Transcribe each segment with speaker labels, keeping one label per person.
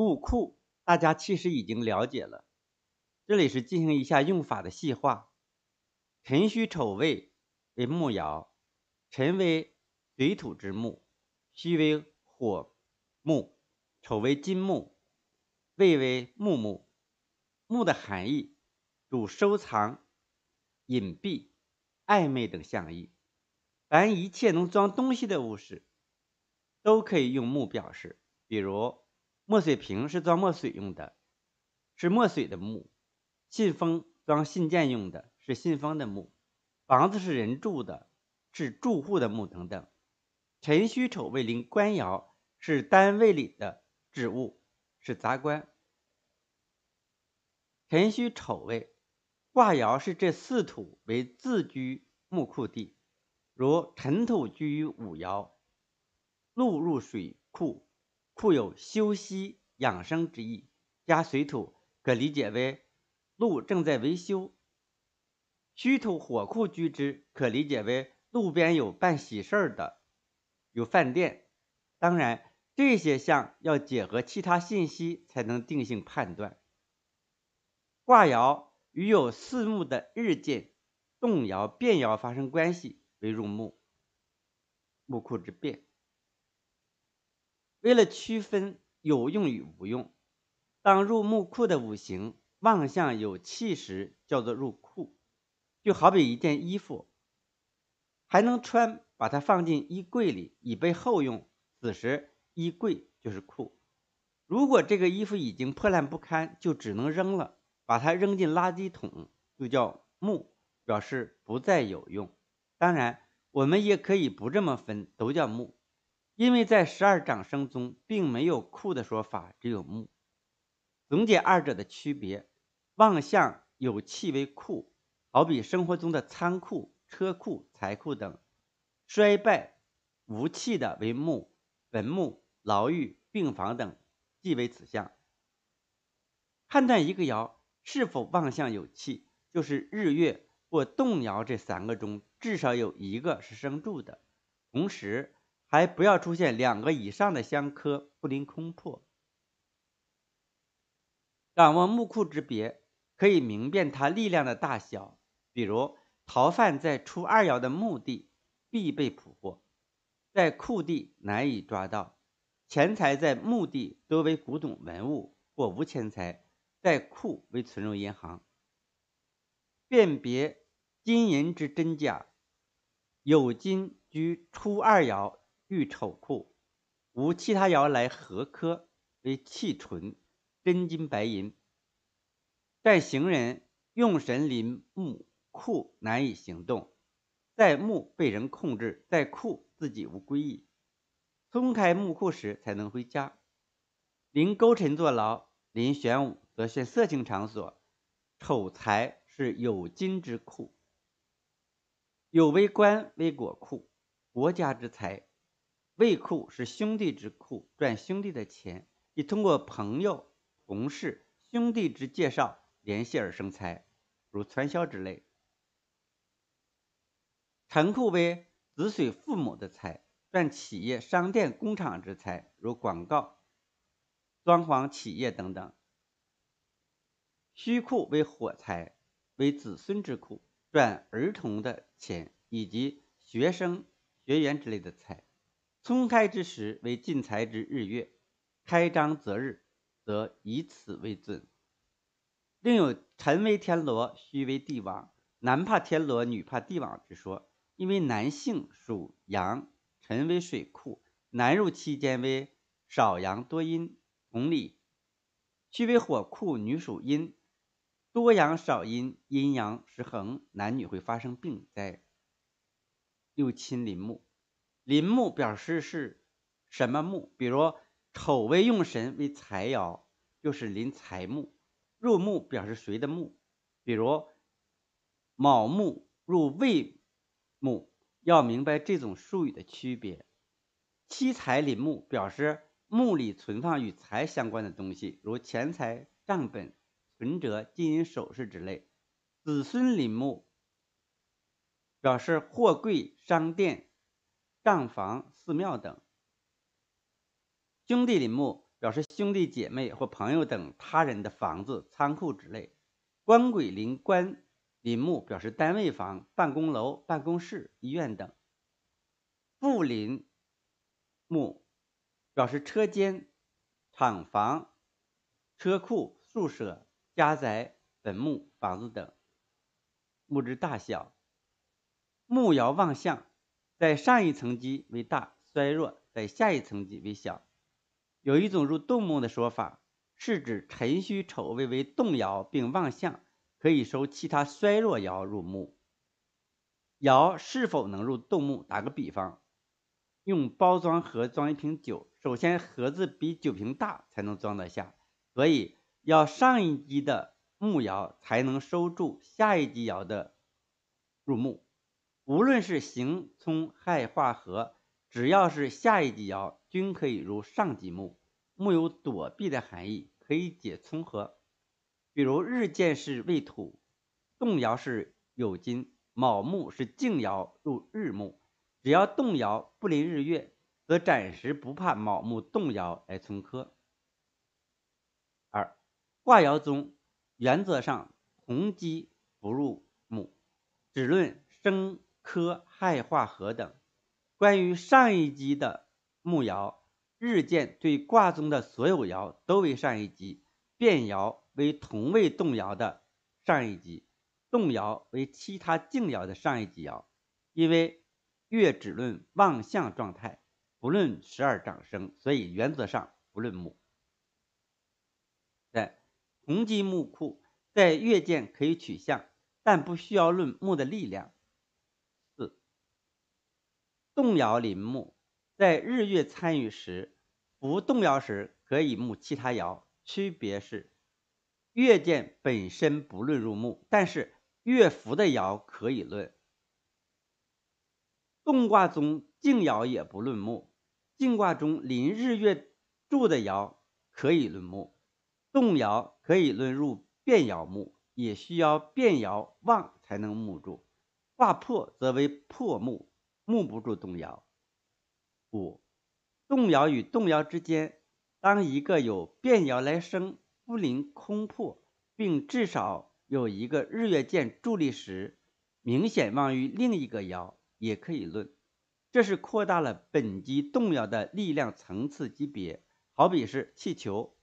Speaker 1: 木库，大家其实已经了解了，这里是进行一下用法的细化。辰戌丑未为木爻，辰为水土之木，戌为火木，丑为金木，未为木木。木的含义主收藏、隐蔽、暧昧等象意。凡一切能装东西的物事，都可以用木表示，比如。墨水瓶是装墨水用的，是墨水的木；信封装信件用的，是信封的木；房子是人住的，是住户的木等等。辰戌丑未临官窑是单位里的职务，是杂官。辰戌丑未卦爻是这四土为自居木库地，如辰土居于午窑，禄入水库。富有休息养生之意，加水土可理解为路正在维修。虚土火库居之可理解为路边有办喜事儿的，有饭店。当然，这些象要结合其他信息才能定性判断。卦爻与有四木的日见动爻、变爻发生关系为入木木库之变。为了区分有用与无用，当入木库的五行旺相有气时，叫做入库。就好比一件衣服，还能穿，把它放进衣柜里以备后用，此时衣柜就是库。如果这个衣服已经破烂不堪，就只能扔了，把它扔进垃圾桶，就叫木，表示不再有用。当然，我们也可以不这么分，都叫木。因为在十二掌生中，并没有库的说法，只有木。总结二者的区别：望相有气为库，好比生活中的仓库、车库、财库等；衰败无气的为木，坟墓、牢狱、病房等，即为此象。判断一个爻是否望相有气，就是日月或动爻这三个中至少有一个是生柱的，同时。还不要出现两个以上的相克不临空破。掌握木库之别，可以明辨它力量的大小。比如，逃犯在出二爻的墓地必被捕获，在库地难以抓到。钱财在墓地多为古董文物或无钱财，在库为存入银行。辨别金银之真假，有金居出二爻。遇丑库，无其他爻来合科，为气纯，真金白银。在行人用神临木库，难以行动；在木被人控制，在库自己无归意。松开木库时才能回家。临勾陈坐牢，临玄武则选色情场所。丑财是有金之库，有为官为果库，国家之财。卫库是兄弟之库，赚兄弟的钱，以通过朋友、同事、兄弟之介绍联系而生财，如传销之类。成库为子水父母的财，赚企业、商店、工厂之财，如广告、装潢企业等等。虚库为火财，为子孙之库，赚儿童的钱以及学生、学员之类的财。松开之时为进财之日月，开张择日则以此为准。另有辰为天罗，戌为地网，男怕天罗，女怕地网之说。因为男性属阳，辰为水库，男入期间为少阳多阴；同理，戌为火库，女属阴，多阳少阴，阴阳失衡，男女会发生病灾。六亲临木。林木表示是，什么木？比如丑未用神为财爻，就是临财木。入木表示谁的木？比如卯木入未木，要明白这种术语的区别。七财临木表示木里存放与财相关的东西，如钱财、账本、存折、金银首饰之类。子孙临木表示货柜、商店。账房、寺庙等。兄弟林墓表示兄弟姐妹或朋友等他人的房子、仓库之类。官鬼林、官林墓表示单位房、办公楼、办公室、医院等。布林墓表示车间、厂房、车库、宿舍、家宅、坟墓、房子等。墓志大小，墓窑望向。在上一层级为大衰弱，在下一层级为小。有一种入动墓的说法，是指辰戌丑未为动摇并旺相，可以收其他衰弱爻入墓。爻是否能入动墓？打个比方，用包装盒装一瓶酒，首先盒子比酒瓶大才能装得下，所以要上一级的墓爻才能收住下一级爻的入墓。无论是刑、冲、害、化合，只要是下一级爻，均可以入上级木。木有躲避的含义，可以解冲合。比如日见是未土，动爻是酉金卯木是静爻入日木，只要动爻不临日月，则暂时不怕卯木动爻来冲克。二卦爻中，原则上同鸡不入木，只论生。科亥、化合等。关于上一级的木爻日见，对卦中的所有爻都为上一级变爻为同位动爻的上一级动爻为其他静爻的上一级爻。因为月只论望向状态，不论十二长生，所以原则上不论木。在同级木库，在月见可以取象，但不需要论木的力量。动摇林木，在日月参与时不动摇时可以木其他爻，区别是月见本身不论入木，但是月福的爻可以论。动卦中静爻也不论木，静卦中临日月柱的爻可以论木，动摇可以论入变爻木，也需要变爻旺才能木住，卦破则为破木。目不住动摇。五，动摇与动摇之间，当一个有变摇来生不临空破，并至少有一个日月见助力时，明显望于另一个爻，也可以论。这是扩大了本级动摇的力量层次级别。好比是气球，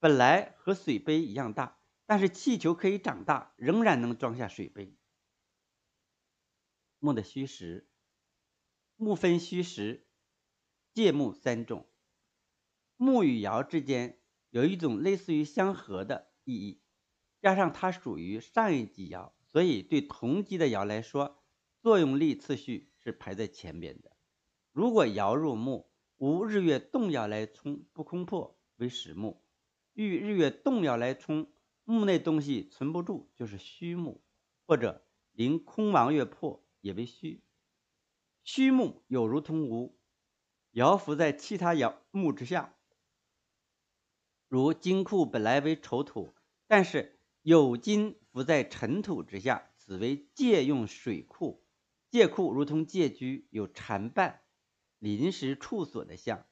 Speaker 1: 本来和水杯一样大，但是气球可以长大，仍然能装下水杯。木的虚实。木分虚实、借木三种。木与爻之间有一种类似于相合的意义，加上它属于上一级爻，所以对同级的爻来说，作用力次序是排在前边的。如果爻入木，无日月动摇来冲，不空破为实木；遇日月动摇来冲，木内东西存不住，就是虚木，或者临空亡月破也为虚。虚木有如同无，爻伏在其他爻木之下，如金库本来为丑土，但是有金伏在尘土之下，此为借用水库，借库如同借居，有暂伴、临时处所的象。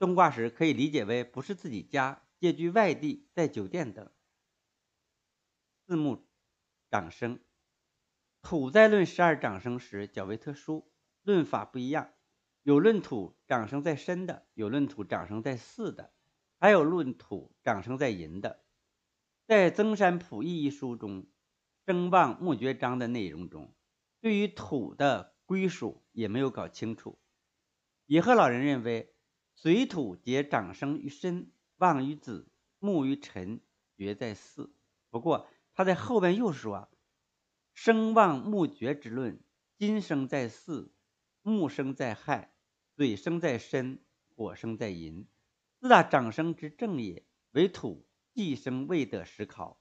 Speaker 1: 动卦时可以理解为不是自己家，借居外地，在酒店等。四木掌声，土在论十二掌声时较为特殊。论法不一样，有论土长生在申的，有论土长生在巳的，还有论土长生在寅的。在《增山普义》一书中，《生旺墓绝章》的内容中，对于土的归属也没有搞清楚。野鹤老人认为，水土皆长生于申，旺于子，木于辰，绝在巳。不过他在后边又说，生旺墓绝之论，今生在巳。木生在亥，水生在申，火生在寅，四大长生之正也。为土既生未得时考。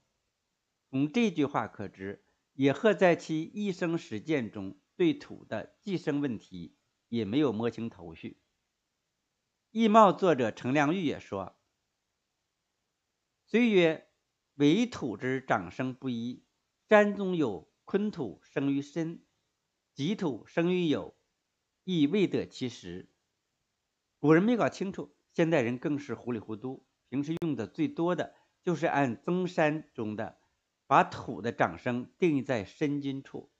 Speaker 1: 从这句话可知，野鹤在其一生实践中对土的寄生问题也没有摸清头绪。易茂作者程良玉也说：“虽曰为土之长生不一，山中有坤土生于申，己土生于酉。”亦未得其实，古人没搞清楚，现代人更是糊里糊涂。平时用的最多的就是按曾山中的，把土的长生定义在申金处，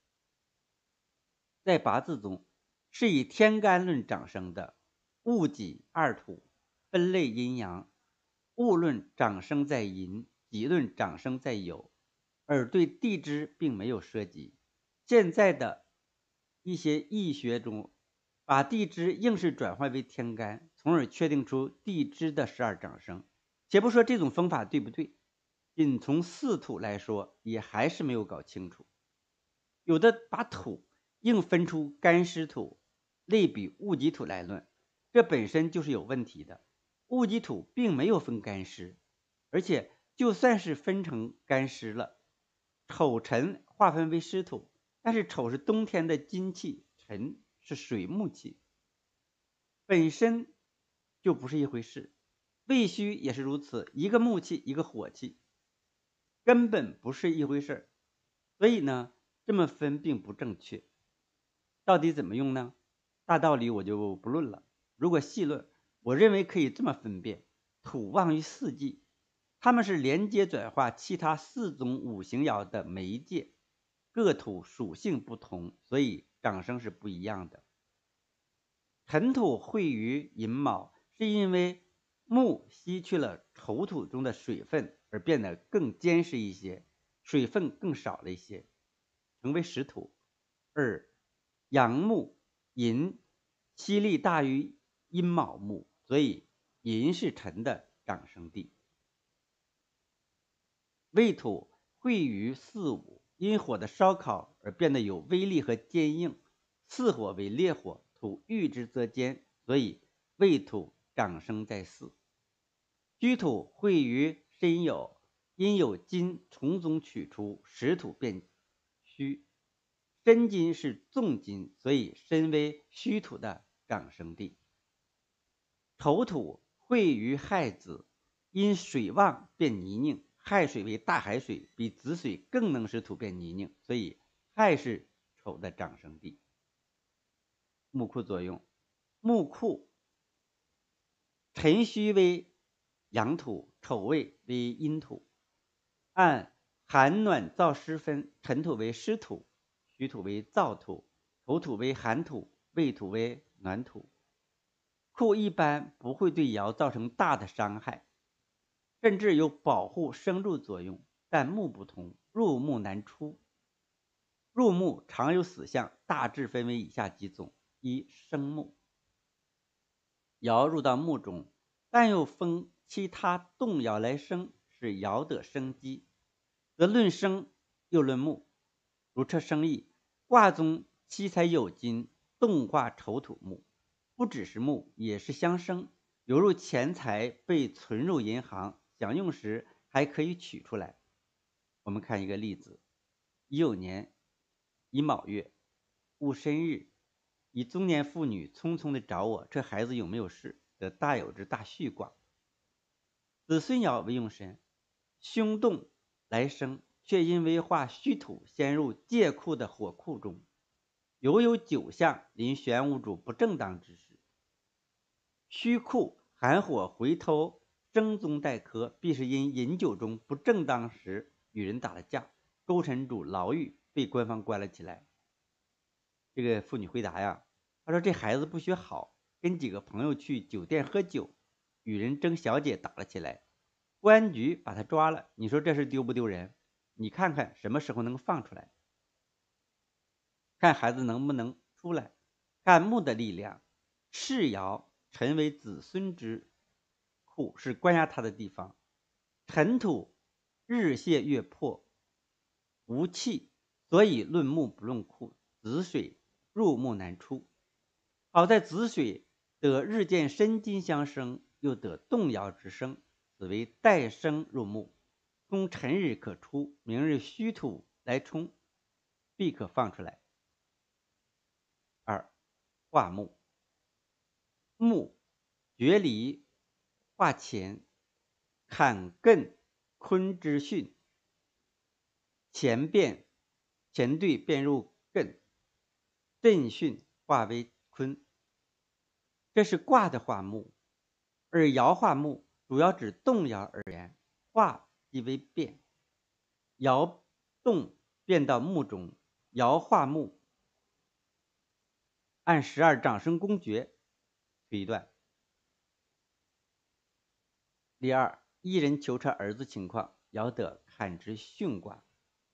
Speaker 1: 在八字中是以天干论长生的，戊己二土分类阴阳，戊论长生在寅，己论长生在酉，而对地支并没有涉及。现在的一些易学中，把地支硬是转换为天干，从而确定出地支的十二长生。且不说这种方法对不对，仅从四土来说，也还是没有搞清楚。有的把土硬分出干湿土，类比戊己土来论，这本身就是有问题的。戊己土并没有分干湿，而且就算是分成干湿了，丑辰划分为湿土，但是丑是冬天的金气，辰。是水木气，本身就不是一回事，胃虚也是如此，一个木气，一个火气，根本不是一回事儿。所以呢，这么分并不正确。到底怎么用呢？大道理我就不论了。如果细论，我认为可以这么分辨：土旺于四季，它们是连接转化其他四种五行爻的媒介。各土属性不同，所以。掌声是不一样的。尘土会于寅卯，是因为木吸去了丑土中的水分而变得更坚实一些，水分更少了一些，成为实土。而阳木寅吸力大于阴卯木，所以寅是辰的长生地。未土会于四五。因火的烧烤而变得有威力和坚硬，巳火为烈火，土遇之则坚，所以未土长生在巳。居土会于身有，因有金从中取出，实土变虚。真金是重金，所以身为虚土的长生地。丑土会于亥子，因水旺变泥泞。亥水为大海水，比子水更能使土变泥泞，所以亥是丑的长生地。木库作用，木库辰戌为阳土，丑未为阴土。按寒暖燥湿分，辰土为湿土，戌土为燥土，丑土为寒土，未土为暖土。库一般不会对爻造成大的伤害。甚至有保护生入作用，但木不同，入木难出，入木常有死相。大致分为以下几种：一、生木，爻入到木中，但又分其他动摇来生，是爻的生机，则论生又论木。如测生意，卦中七财有金，动卦丑土木，不只是木，也是相生，犹如钱财被存入银行。想用时还可以取出来。我们看一个例子：酉年乙卯月戊申日，以中年妇女匆匆地找我，这孩子有没有事？的大有之大序卦，子孙爻为用神，凶动来生，却因为化虚土，先入借库的火库中，犹有九象临玄武主不正当之事，虚库寒火回头。争宗待科，必是因饮酒中不正当时，与人打了架，勾陈主牢狱，被官方关了起来。这个妇女回答呀，她说：“这孩子不学好，跟几个朋友去酒店喝酒，与人争小姐打了起来，公安局把他抓了。你说这事丢不丢人？你看看什么时候能放出来，看孩子能不能出来。看木的力量，赤爻成为子孙之。”库是关押他的地方，尘土日泄月破，无气，所以论木不论库。子水入木难出，好在子水得日见申金相生，又得动摇之生，此为带生入木，从辰日可出，明日虚土来冲，必可放出来。二化木，木绝离。卦乾、坎、艮、坤之巽，乾变，乾兑变入艮，震巽化为坤，这是卦的化木。而爻化木，主要指动爻而言，化即为变，爻动变到木中，爻化木。按十二掌生公诀，推断。第二，一人求车儿子情况，爻得坎之巽卦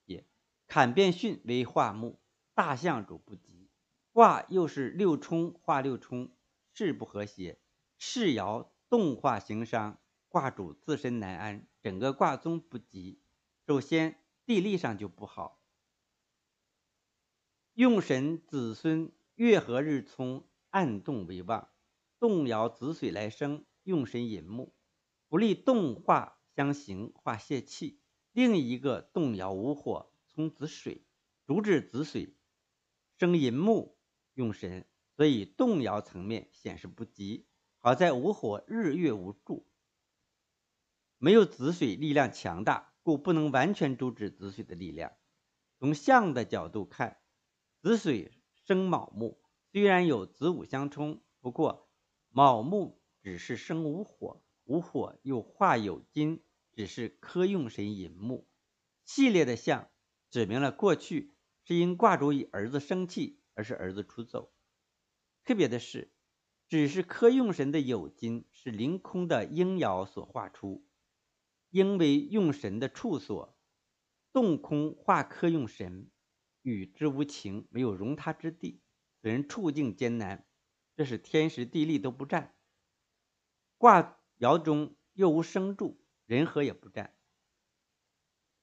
Speaker 1: 也。坎变巽为化木，大象主不吉。卦又是六冲化六冲，事不和谐。世爻动化行伤，卦主自身难安，整个卦宗不吉。首先地利上就不好。用神子孙月和日冲，暗动为旺。动摇子水来生，用神引木。不利动化相形化泄气，另一个动摇无火冲子水，阻止子水生寅木用神，所以动摇层面显示不及。好在无火日月无助，没有子水力量强大，故不能完全阻止子水的力量。从相的角度看，子水生卯木，虽然有子午相冲，不过卯木只是生无火。无火又化有金，只是科用神银木系列的象，指明了过去是因挂主儿子生气，而是儿子出走。特别的是，只是科用神的有金是凌空的鹰爻所化出，因为用神的处所，动空化科用神，与之无情，没有容他之地，此人处境艰难，这是天时地利都不占，挂。窑中又无生柱，人和也不占。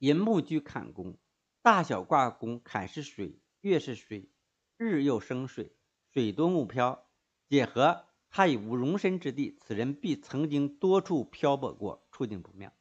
Speaker 1: 银木居坎宫，大小卦宫坎是水，月是水，日又生水，水多木漂，解合他已无容身之地，此人必曾经多处漂泊过，处境不妙。